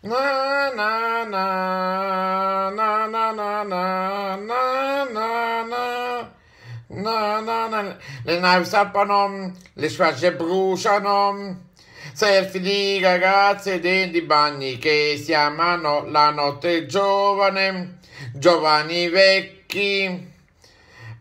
Na na na na na na na na na na na na Le navi salpano, le spiagge bruciano Selfie di ragazze dentro i bagni che si amano la notte giovane Giovani vecchi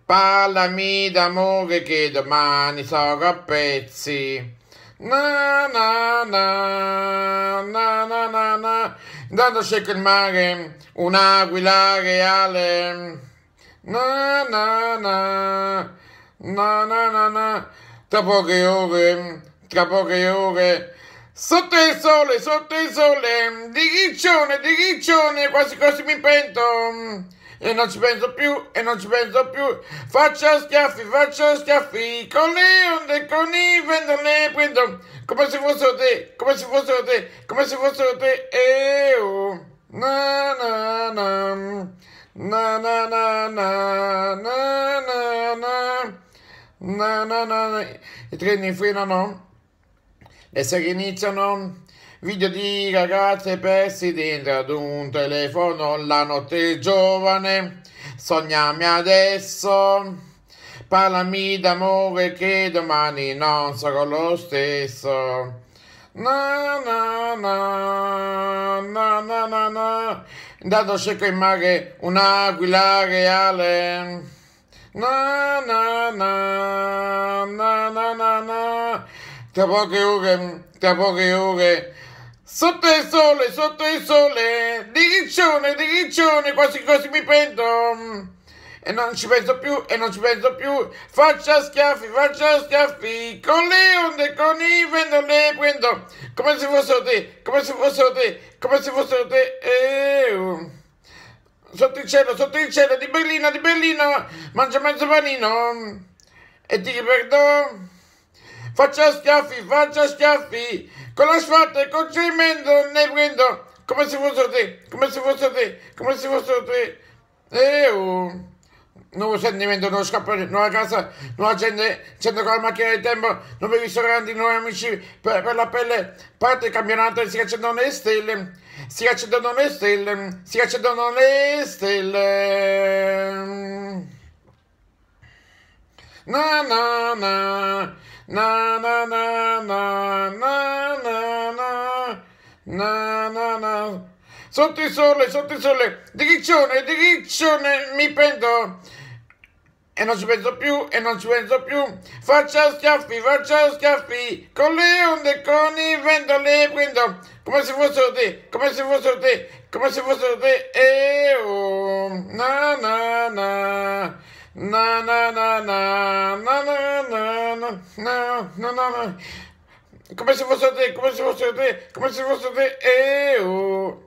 Parlami d'amore che domani sarò a pezzi Na na na na na na na. Intanto cerco il mare, un'aquila reale. Na na na na na na na. Tra poche ore, tra poche ore. Sotto il sole, sotto il sole, di riccione, di riccione, quasi quasi mi pento e non ci penso più, e non ci penso più. Faccio schiaffi, faccio schiaffi con le onde, con i me, Quinton, come se fossero te, come se fossero te, come se fossero te, e eh, oh. na na na na, na na na na, na na na, na na na, i treni frenano, le serie iniziano, video di ragazze persi dentro ad un telefono, la notte giovane, sognami adesso. Parlami d'amore che domani non sarò lo stesso. Na na na na na na na Intanto cerco in mare un'aquila reale Na na na na na na na Tra poche ore, tra poche ore Sotto il sole, sotto il sole Di riccione, di riccione, quasi quasi mi pento e non ci penso più e non ci penso più faccia schiaffi faccia schiaffi con le onde con i vento le prendo come se fossero te come se fossero te come se fossero te eeeh, sotto il cielo sotto il cielo di Berlino di Berlino mangia mezzo panino e ti perdono faccia schiaffi faccia schiaffi con l'asfalto sfatta e col cemento ne prendo come se fossero te come se fossero te come se fossero te eeeh, eh, nuovo sentimento, nuovo scappare, nuova casa, nuova gente, centro con la macchina del tempo, nuovi ristoranti, nuovi amici per, per la pelle, parte il campionato, e si accendono le stelle, si accendono le stelle, si accendono le stelle. Na na na, na na na. sotto il sole, sotto il sole, di riccione, di riccione, mi pento. E non ci penso più, e non ci penso più, faccia schiaffi, faccia schiaffi, con le onde, con il vento le prendo, come se fossero te, come se fossero te, come se fossero te, e oh, na na na. Na na na na na na na na na na na come se fosse te, come se fosse te, come se fosse te, e oh.